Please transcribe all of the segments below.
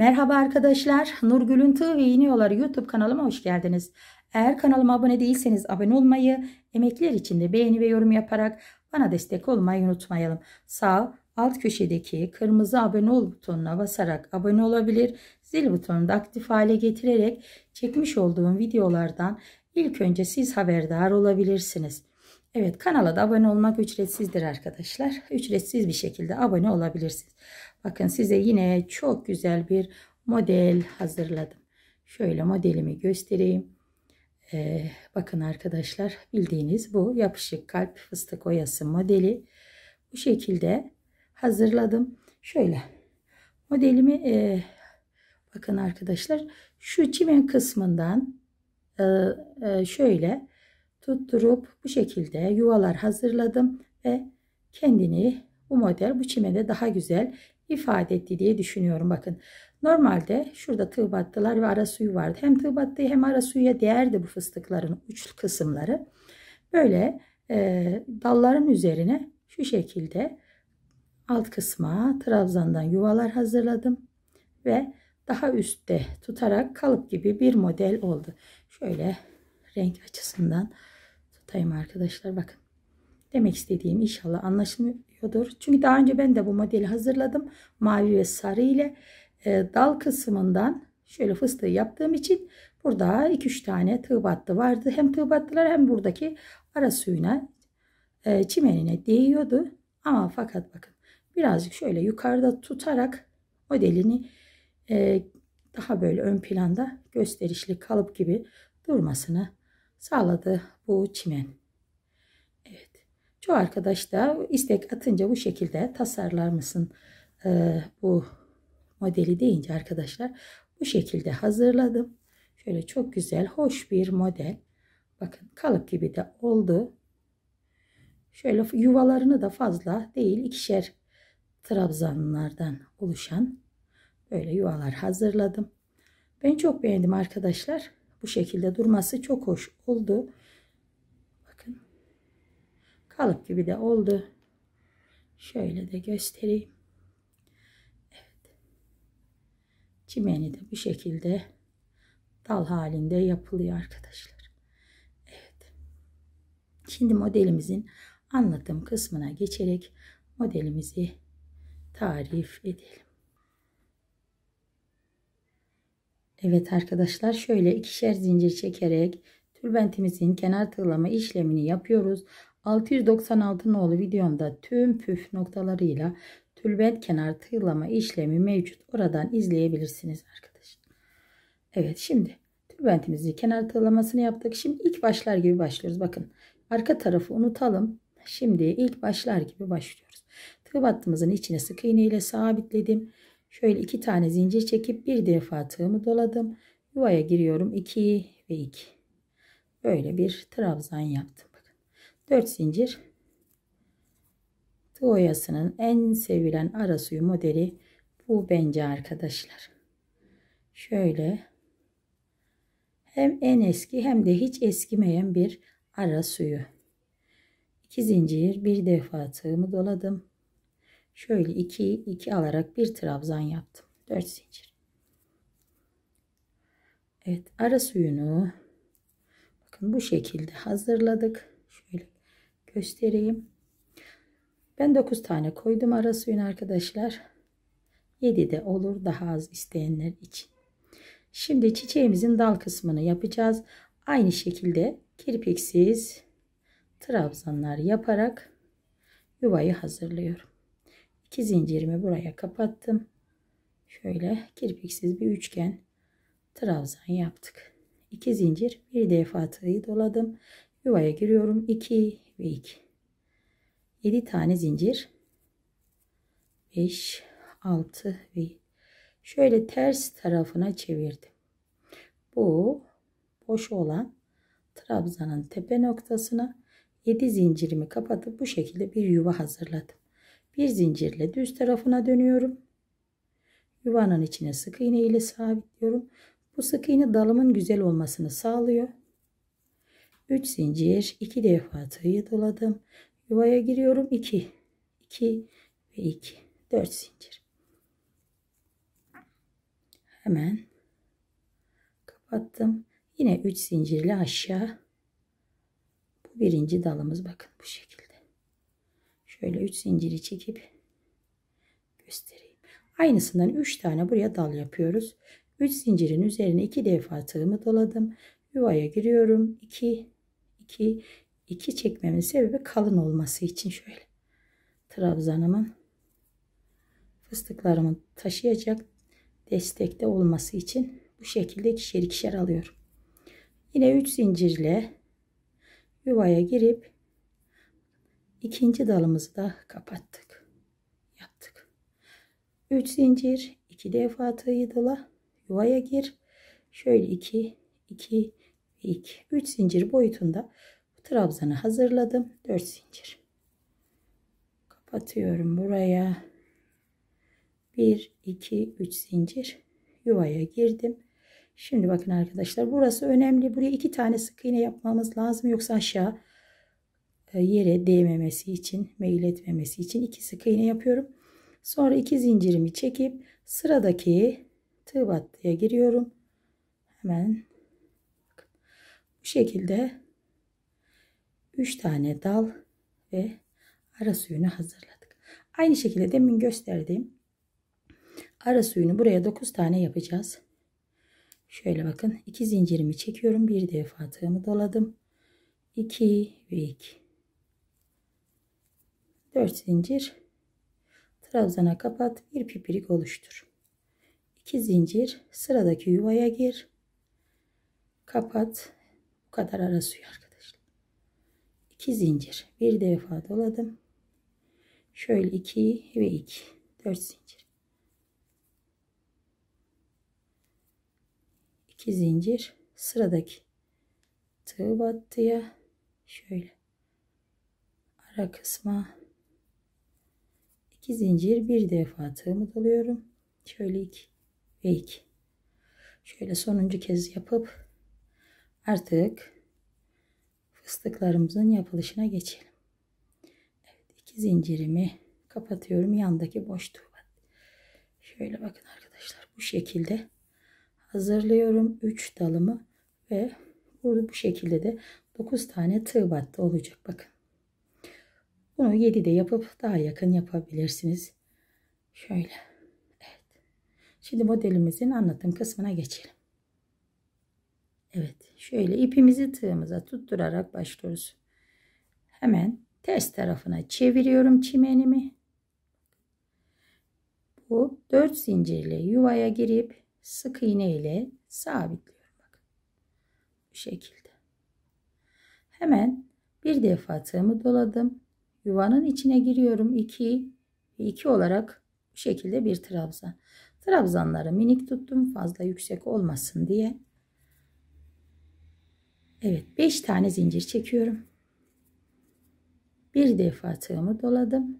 Merhaba arkadaşlar. Nurgül'ün Tığ ve Yeni Yolları YouTube kanalıma hoş geldiniz. Eğer kanalıma abone değilseniz abone olmayı, emekler için de beğeni ve yorum yaparak bana destek olmayı unutmayalım. Sağ alt köşedeki kırmızı abone ol butonuna basarak abone olabilir, zil butonunu da aktif hale getirerek çekmiş olduğum videolardan ilk önce siz haberdar olabilirsiniz. Evet kanala da abone olmak ücretsizdir arkadaşlar. Ücretsiz bir şekilde abone olabilirsiniz. Bakın size yine çok güzel bir model hazırladım. Şöyle modelimi göstereyim. Ee, bakın arkadaşlar bildiğiniz bu yapışık kalp fıstık oyası modeli. Bu şekilde hazırladım. Şöyle modelimi e, bakın arkadaşlar şu çimen kısmından e, e, şöyle tutturup bu şekilde yuvalar hazırladım ve kendini bu model bu çimede daha güzel ifade etti diye düşünüyorum bakın. Normalde şurada tığ battılar ve ara suyu vardı. Hem tığ battığı hem ara suyuya değerdi bu fıstıkların uç kısımları. Böyle e, dalların üzerine şu şekilde alt kısma trabzandan yuvalar hazırladım ve daha üstte tutarak kalıp gibi bir model oldu. Şöyle renk açısından noktayım arkadaşlar. Bakın. Demek istediğim inşallah anlaşılıyordur. Çünkü daha önce ben de bu modeli hazırladım. Mavi ve sarı ile e, dal kısmından şöyle fıstığı yaptığım için burada 2-3 tane tığ battı vardı. Hem tığ battılar hem buradaki ara suyuna e, çimenine değiyordu. Ama fakat bakın birazcık şöyle yukarıda tutarak modelini e, daha böyle ön planda gösterişli kalıp gibi durmasını sağladı bu çimen. Evet. Çoğu arkadaş da istek atınca bu şekilde tasarlar mısın ee, bu modeli deyince arkadaşlar bu şekilde hazırladım. Şöyle çok güzel, hoş bir model. Bakın kalıp gibi de oldu. Şöyle yuvalarını da fazla değil, ikişer trabzanlardan oluşan böyle yuvalar hazırladım. Ben çok beğendim arkadaşlar bu şekilde durması çok hoş oldu. Bakın. Kalıp gibi de oldu. Şöyle de göstereyim. Evet. Çimeni de bu şekilde dal halinde yapılıyor arkadaşlar. Evet. Şimdi modelimizin anlatım kısmına geçerek modelimizi tarif edelim. Evet arkadaşlar şöyle ikişer zincir çekerek tülbentimizin kenar tığlama işlemini yapıyoruz. 696 nolu videomda tüm püf noktalarıyla tülbent kenar tığlama işlemi mevcut. Oradan izleyebilirsiniz arkadaşlar. Evet şimdi tülbentimizi kenar tığlamasını yaptık. Şimdi ilk başlar gibi başlıyoruz. Bakın arka tarafı unutalım. Şimdi ilk başlar gibi başlıyoruz. Tığ battımızın içine sık iğne ile sabitledim. Şöyle iki tane zincir çekip bir defa tığımı doladım. Yuvaya giriyorum 2 ve 2. Böyle bir trabzan yaptım. Bakın 4 zincir. Tığ oyasının en sevilen ara suyu modeli bu bence arkadaşlar. Şöyle hem en eski hem de hiç eskimeyen bir ara suyu. 2 zincir bir defa tığımı doladım şöyle 2 2 alarak bir trabzan yaptım 4 zincir Evet ara suyunu bakın bu şekilde hazırladık şöyle göstereyim ben 9 tane koydum ara suyun arkadaşlar 7 de olur daha az isteyenler için şimdi çiçeğimizin dal kısmını yapacağız aynı şekilde kirpiksiz trabzanlar yaparak yuvayı hazırlıyorum 2 zincirimi buraya kapattım. Şöyle kirpiksiz bir üçgen trabzan yaptık. 2 zincir bir defa tığı doladım. Yuvaya giriyorum. 2 ve 2. 7 tane zincir. 5 6 ve şöyle ters tarafına çevirdim. Bu boş olan trabzanın tepe noktasına 7 zincirimi kapatıp bu şekilde bir yuva hazırladım. Bir zincirle düz tarafına dönüyorum. Yuvanın içine sık iğne ile sabitliyorum. Bu sık iğne dalımın güzel olmasını sağlıyor. 3 zincir 2 defa tığı doladım. Yuvaya giriyorum 2 2 ve 2 4 zincir. Hemen kapattım. Yine 3 zincirle aşağı. Bu birinci dalımız bakın bu şekilde. Şöyle 3 zinciri çekip göstereyim. Aynısından 3 tane buraya dal yapıyoruz. 3 zincirin üzerine 2 defa tığımı doladım. Yuvaya giriyorum. 2 2 2 çekmemin sebebi kalın olması için şöyle. Trabzanımın fıstıklarımın taşıyacak destekte olması için bu şekilde ikişer ikişer alıyorum. Yine 3 zincirle yuvaya girip İkinci dalımızı da kapattık yaptık 3 zincir 2 defa tığı dola yuvaya gir şöyle 2 2 2 3 zincir boyutunda bu trabzanı hazırladım 4 zincir kapatıyorum buraya 1 2 3 zincir yuvaya girdim Şimdi bakın arkadaşlar burası önemli. Buraya 2 tane sık iğne yapmamız lazım. Yoksa aşağı e, yere değmemesi için, meyil etmemesi için iki sık iğne yapıyorum. Sonra iki zincirimi çekip sıradaki tığ battıya giriyorum. Hemen bu şekilde 3 tane dal ve ara suyunu hazırladık. Aynı şekilde demin gösterdiğim ara suyunu buraya 9 tane yapacağız. Şöyle bakın iki zincirimi çekiyorum. Bir defa tığımı doladım. 2 ve 2. 4 zincir trabzana kapat bir pipirik oluştur 2 zincir sıradaki yuvaya gir kapat bu kadar ara suyu arkadaşlar 2 zincir bir defa doladım şöyle 2 ve 2 4 zincir 2 zincir sıradaki tığ battıya şöyle ara kısma 2 zincir bir defa tığımı doluyorum. Şöyle 2 ve 2. Şöyle sonuncu kez yapıp artık fıstıklarımızın yapılışına geçelim. Evet, iki zincirimi kapatıyorum yandaki boş tuğla. Şöyle bakın arkadaşlar bu şekilde hazırlıyorum 3 dalımı ve burada bu şekilde de 9 tane tığ battı olacak bakın. Bunu de yapıp daha yakın yapabilirsiniz. Şöyle. Evet. Şimdi modelimizin anlatım kısmına geçelim. Evet. Şöyle ipimizi tığımıza tutturarak başlıyoruz. Hemen ters tarafına çeviriyorum çimenimi. Bu 4 zincirle yuvaya girip sık iğne ile sabitliyorum. Bak. Bu şekilde. Hemen bir defa tığımı doladım yuvanın içine giriyorum 2 2 olarak bu şekilde bir trabzan trabzanları minik tuttum fazla yüksek olmasın diye Evet 5 tane zincir çekiyorum bir defa tığımı doladım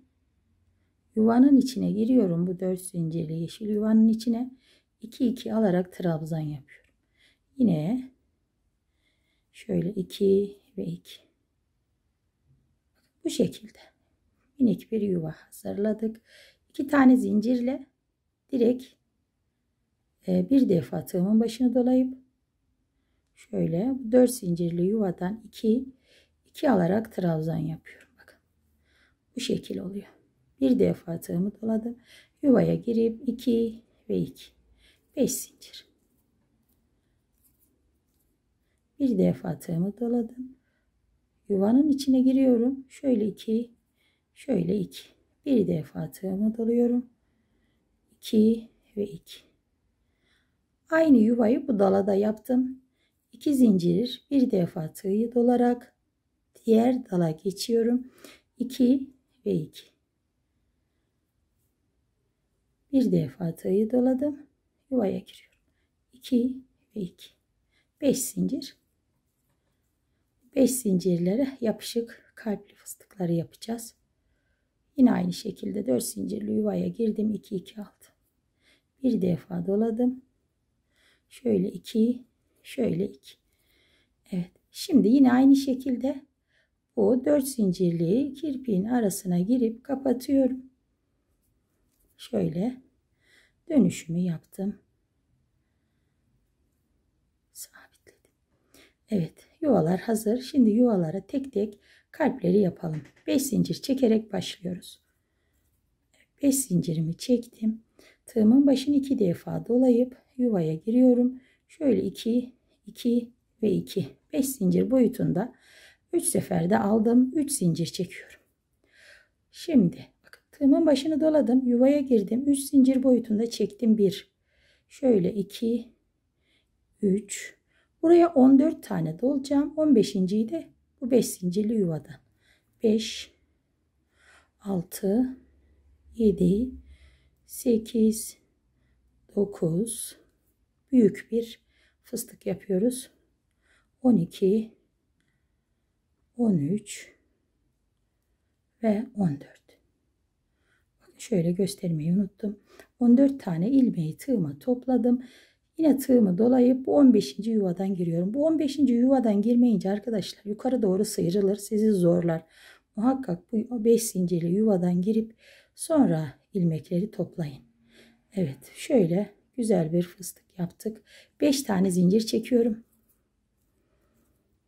yuvanın içine giriyorum bu 4 zincirli yeşil yuvanın içine 2 2 alarak trabzan yapıyorum yine şöyle 2 ve 2 bu şekilde minik bir yuva hazırladık. İki tane zincirle direkt e, bir defa tığımın başını dolayıp şöyle 4 zincirli yuvadan 2 2 alarak trabzan yapıyorum. Bakın bu şekil oluyor. Bir defa tığımı doladım. Yuvaya girip 2 ve 2 5 zincir. Bir defa tığımı doladım. Yuvanın içine giriyorum. Şöyle iki, şöyle iki. Bir defa tığıma dalıyorum. İki ve iki. Aynı yuvayı bu dalada yaptım. İki zincir bir defa tığı dolarak diğer dala geçiyorum. İki ve iki. Bir defa tığı doladım. Yuvaya giriyorum. İki ve iki. Beş zincir 5 zincirlere yapışık kalpli fıstıkları yapacağız. Yine aynı şekilde 4 zincirli yuvaya girdim. 2 2 aldım. Bir defa doladım. Şöyle 2, şöyle 2. Evet. Şimdi yine aynı şekilde bu 4 zincirli kirpiğin arasına girip kapatıyorum. Şöyle dönüşümü yaptım. Sabitledim. Evet. Yuvalar hazır. Şimdi yuvalara tek tek kalpleri yapalım. 5 zincir çekerek başlıyoruz. 5 zincirimi çektim. Tığımın başını 2 defa dolayıp yuvaya giriyorum. Şöyle 2, 2 ve 2. 5 zincir boyutunda 3 seferde aldım. 3 zincir çekiyorum. Şimdi tığımın başını doladım. Yuvaya girdim. 3 zincir boyutunda çektim. 1. Şöyle 2, 3, Buraya 14 tane dolacağım. 15. de bu 5 zincirli yuvadan. 5 6 7 8 9 büyük bir fıstık yapıyoruz. 12 13 ve 14. Bakın şöyle göstermeyi unuttum. 14 tane ilmeği tığıma topladım. Yine tığımı dolayıp bu 15. yuvadan giriyorum. Bu 15. yuvadan girmeyince arkadaşlar yukarı doğru sıyrılır. Sizi zorlar. Muhakkak bu 5 zincirli yuvadan girip sonra ilmekleri toplayın. Evet şöyle güzel bir fıstık yaptık. 5 tane zincir çekiyorum.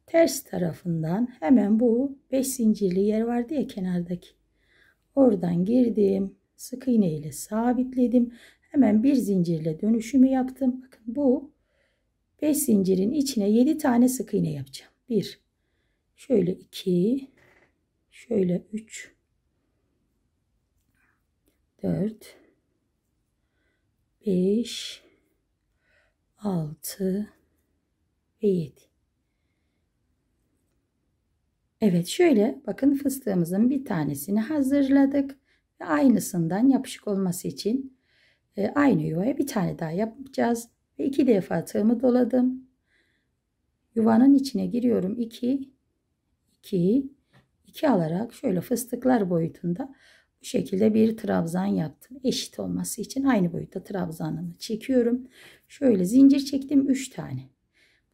Ters tarafından hemen bu 5 zincirli yer vardı ya kenardaki. Oradan girdim. Sık iğne ile sabitledim Hemen bir zincirle dönüşümü yaptım. Bakın bu 5 zincirin içine 7 tane sık iğne yapacağım. 1 şöyle 2 şöyle 3 4 5 6 ve 7 Evet şöyle bakın fıstığımızın bir tanesini hazırladık ve aynısından yapışık olması için ee, aynı yuvaya bir tane daha yapacağız. Ve iki defa tığımı doladım. Yuvanın içine giriyorum. 2 2 2 alarak şöyle fıstıklar boyutunda bu şekilde bir trabzan yaptım. Eşit olması için aynı boyutta trabzanımı çekiyorum. Şöyle zincir çektim 3 tane.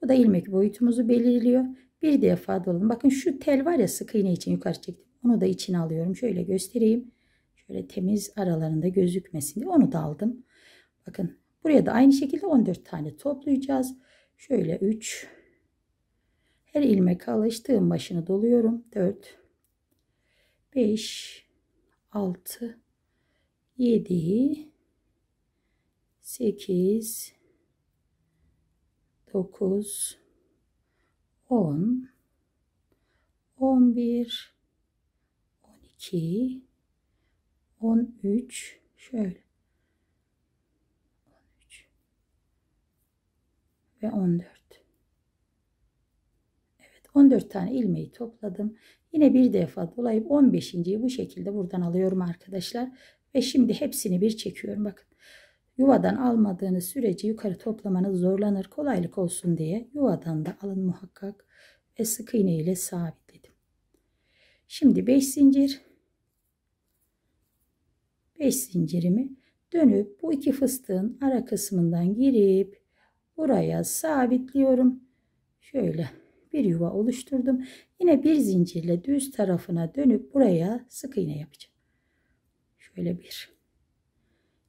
Bu da ilmek boyutumuzu belirliyor. Bir defa dolalım. Bakın şu tel var ya sık iğne için yukarı çektim. Onu da içine alıyorum. Şöyle göstereyim. Şöyle temiz aralarında gözükmesin diye onu da aldım. Bakın buraya da aynı şekilde 14 tane toplayacağız. Şöyle 3 her ilmek alıştığım başını doluyorum. 4 5 6 7 8 9 10 11 12 13 şöyle 13 ve 14 Evet 14 tane ilmeği topladım. Yine bir defa dolayıp 15.yi bu şekilde buradan alıyorum arkadaşlar. Ve şimdi hepsini bir çekiyorum. Bakın yuvadan almadığınız sürece yukarı toplamanız zorlanır. Kolaylık olsun diye yuvadan da alın muhakkak ve sık iğne ile sabitledim. Şimdi 5 zincir 5 zincirimi dönüp bu iki fıstığın ara kısmından girip buraya sabitliyorum. Şöyle bir yuva oluşturdum. Yine bir zincirle düz tarafına dönüp buraya sık iğne yapacağım. Şöyle bir.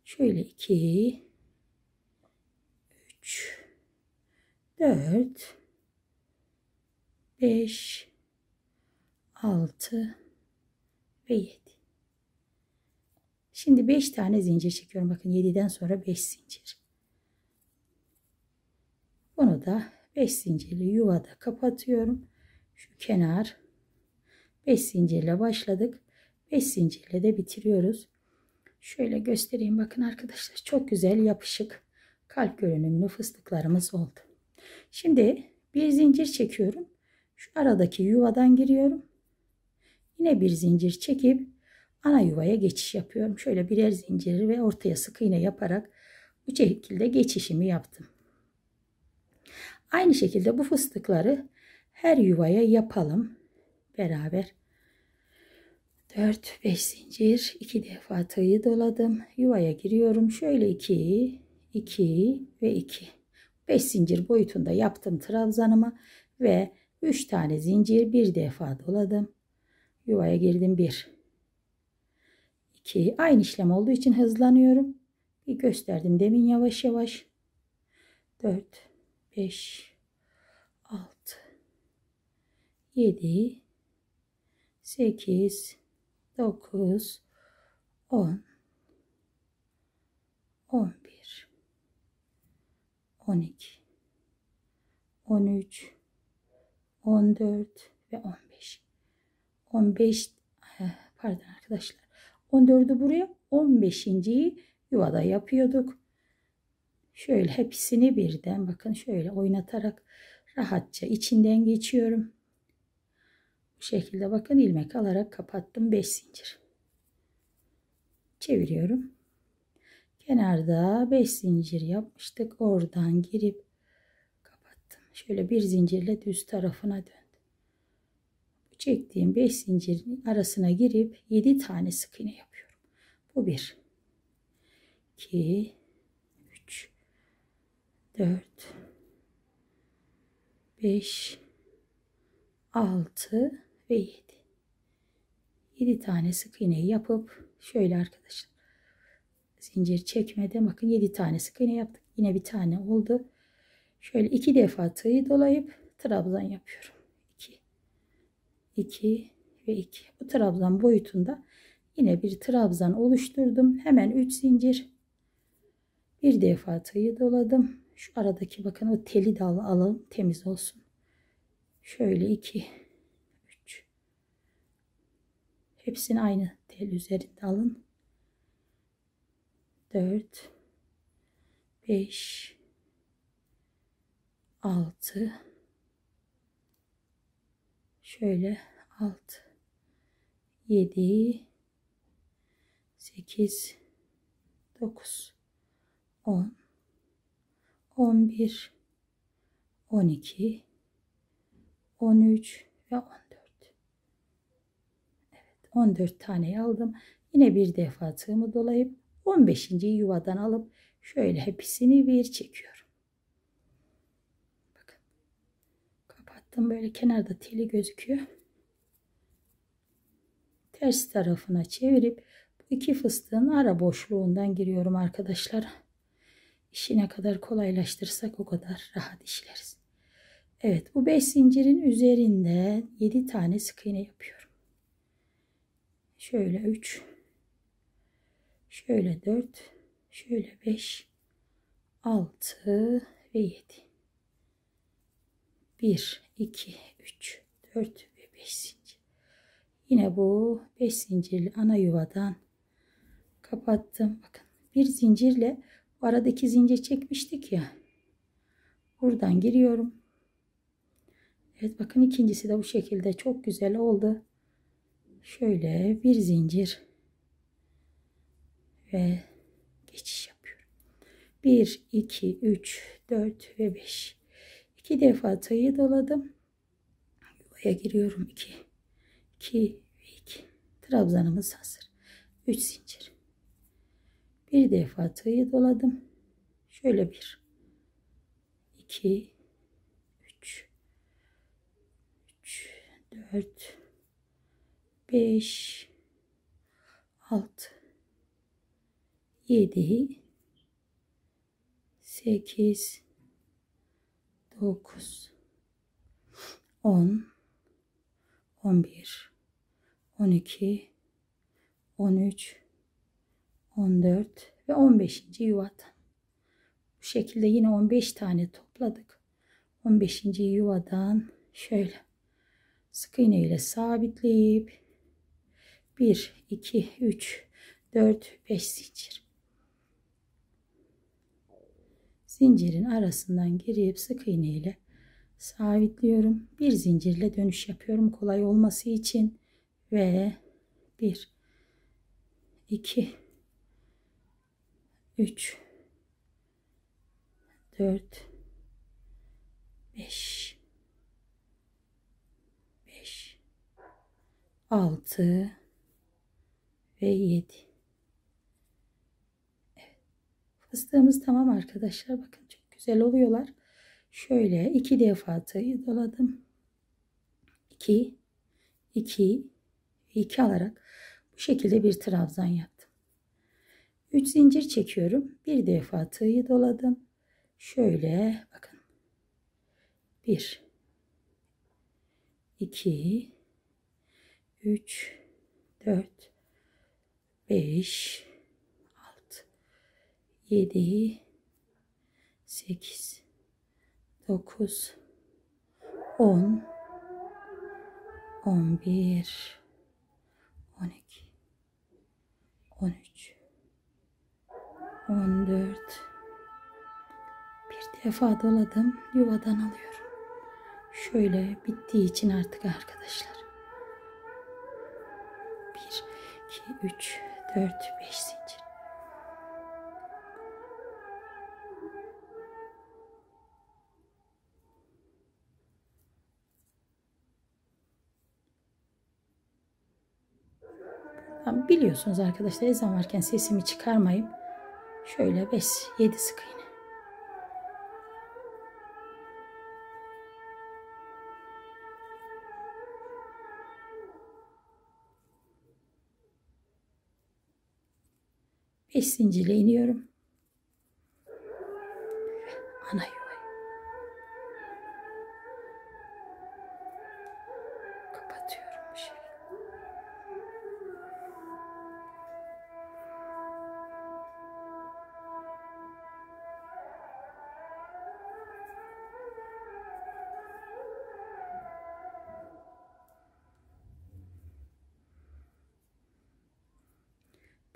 Şöyle iki. Üç. Dört. Beş. Altı. Ve yedi. Şimdi 5 tane zincir çekiyorum. Bakın 7'den sonra 5 zincir. Bunu da 5 zincirli yuvada kapatıyorum. Şu kenar 5 zincirle başladık. 5 zincirle de bitiriyoruz. Şöyle göstereyim. Bakın arkadaşlar çok güzel yapışık kalp görünümlü fıstıklarımız oldu. Şimdi bir zincir çekiyorum. Şu aradaki yuvadan giriyorum. Yine bir zincir çekip ana yuvaya geçiş yapıyorum. Şöyle birer zinciri ve ortaya sık iğne yaparak bu şekilde geçişimi yaptım. Aynı şekilde bu fıstıkları her yuvaya yapalım beraber. 4 5 zincir 2 defa tığı doladım. Yuvaya giriyorum. Şöyle 2 2 ve 2. 5 zincir boyutunda yaptım trabzanımı ve 3 tane zincir bir defa doladım. Yuvaya girdim 1 2 aynı işlem olduğu için hızlanıyorum. Bir gösterdim demin yavaş yavaş. 4 5 6 7 8 9 10 11 12 13 14 ve 15 15 eh, pardon arkadaşlar 14'ü buraya 15.yi yuvada yapıyorduk. Şöyle hepsini birden bakın şöyle oynatarak rahatça içinden geçiyorum. Bu şekilde bakın ilmek alarak kapattım 5 zincir. Çeviriyorum. Kenarda 5 zincir yapmıştık. Oradan girip kapattım. Şöyle bir zincirle düz tarafına dön çektiğim 5 zincirin arasına girip 7 tane sık iğne yapıyorum. Bu 1 2 3 4 5 6 ve 7 7 tane sık iğneyi yapıp şöyle arkadaşlar zincir çekmede bakın 7 tane sık iğne yaptık. Yine bir tane oldu. Şöyle iki defa tığı dolayıp trabzan yapıyorum. 2 ve 2. Bu trabzan boyutunda yine bir trabzan oluşturdum. Hemen 3 zincir. Bir defa tığı doladım. Şu aradaki bakın o teli dal alalım temiz olsun. Şöyle 2 3 Hepsini aynı tel üzerinde alın. 4 5 6 şöyle 6 7 8 9 10 11 12 13 ve 14 Evet 14 tane aldım. Yine bir defa tığımı dolayıp 15. yuvadan alıp şöyle hepsini bir çekiyorum. Bakın. Kapattım böyle kenarda teli gözüküyor ters tarafına çevirip bu iki fıstığın ara boşluğundan giriyorum arkadaşlar. İşi ne kadar kolaylaştırsak o kadar rahat işleriz. Evet bu 5 zincirin üzerinde 7 tane sık iğne yapıyorum. Şöyle 3 şöyle 4 şöyle 5 6 ve 7 1 2 3 4 ve 5 Yine bu 5 zincirli ana yuvadan kapattım. Bakın bir zincirle bu aradaki zincir çekmiştik ya. Buradan giriyorum. Evet bakın ikincisi de bu şekilde çok güzel oldu. Şöyle bir zincir ve geçiş yapıyorum. 1, 2, 3, 4 ve 5. 2 defa tığ'yı doladım. Yuvaya giriyorum 2. 2, kivik. Trabzanımız hazır. 3 zincir. Bir defa tığı doladım. Şöyle bir. 2 3 3 4 5 6 7 8 9 10 11 12, 13, 14 ve 15. yuvadan. Bu şekilde yine 15 tane topladık. 15. yuvadan şöyle sık iğne ile sabitleyip 1, 2, 3, 4, 5 zincir. Zincirin arasından girip sık iğne ile sabitliyorum. Bir zincirle dönüş yapıyorum kolay olması için ve 1 2 3 4 5 5 6 ve 7 fıstığımız tamam arkadaşlar bakın çok güzel oluyorlar şöyle iki defa tığı doladım 2 2 2 alarak bu şekilde bir trabzan yaptım. 3 zincir çekiyorum. Bir defa tığı doladım. Şöyle bakın. 1 2 3 4 5 6 7 8 9 10 11 13 14 Bir defa doladım yuvadan alıyorum. Şöyle bittiği için artık arkadaşlar. 1 2 3 4 5 8 Biliyorsunuz arkadaşlar ezan varken sesimi çıkarmayayım. Şöyle 5-7 sık iğne. Beş zincirle iniyorum. Ana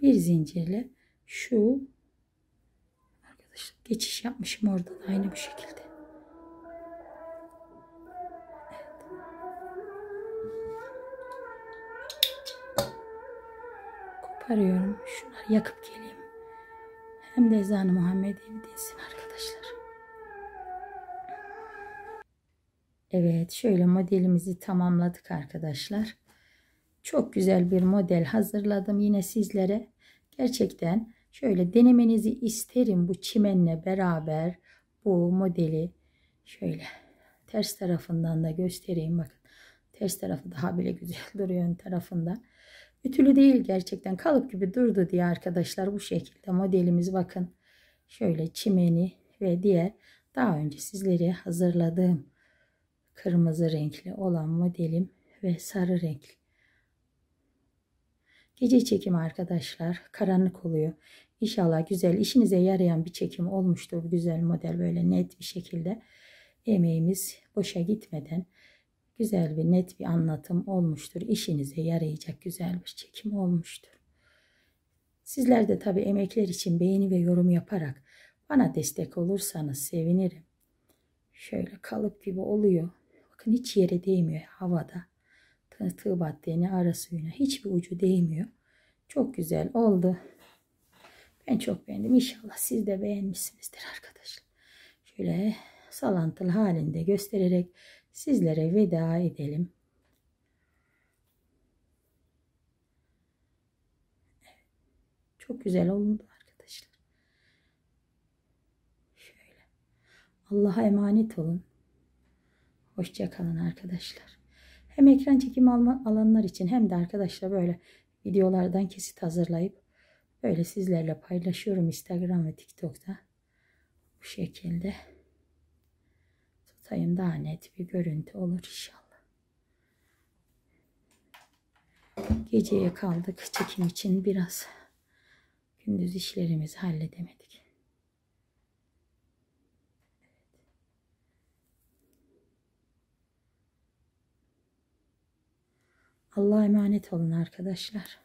bir zincirle şu arkadaşlar geçiş yapmışım orada da aynı bu şekilde. Evet. Koparıyorum. Şunları yakıp geleyim. Hem de ezanı Muhammed'i dinsin arkadaşlar. Evet şöyle modelimizi tamamladık arkadaşlar. Çok güzel bir model hazırladım. Yine sizlere Gerçekten şöyle denemenizi isterim bu çimenle beraber bu modeli şöyle ters tarafından da göstereyim bakın. Ters tarafı daha bile güzel duruyor ön tarafında. Ütülü değil gerçekten kalıp gibi durdu diye arkadaşlar bu şekilde modelimiz bakın. Şöyle çimeni ve diğer daha önce sizlere hazırladığım kırmızı renkli olan modelim ve sarı renkli Gece çekim arkadaşlar karanlık oluyor. İnşallah güzel işinize yarayan bir çekim olmuştur. Güzel model böyle net bir şekilde emeğimiz boşa gitmeden güzel bir net bir anlatım olmuştur. İşinize yarayacak güzel bir çekim olmuştur. Sizler de tabii emekler için beğeni ve yorum yaparak bana destek olursanız sevinirim. Şöyle kalıp gibi oluyor. Bakın hiç yere değmiyor havada tığ battaniye ara suyuna hiçbir ucu değmiyor. Çok güzel oldu. Ben çok beğendim. İnşallah siz de beğenmişsinizdir arkadaşlar. Şöyle salantılı halinde göstererek sizlere veda edelim. Çok güzel oldu arkadaşlar. Şöyle. Allah'a emanet olun. Hoşçakalın arkadaşlar. Hem ekran çekimi alma, alanlar için hem de arkadaşlar böyle videolardan kesit hazırlayıp böyle sizlerle paylaşıyorum Instagram ve TikTok'ta. Bu şekilde tutayım daha net bir görüntü olur inşallah. Geceye kaldık çekim için biraz gündüz işlerimizi halledemedik. Allah'a emanet olun arkadaşlar.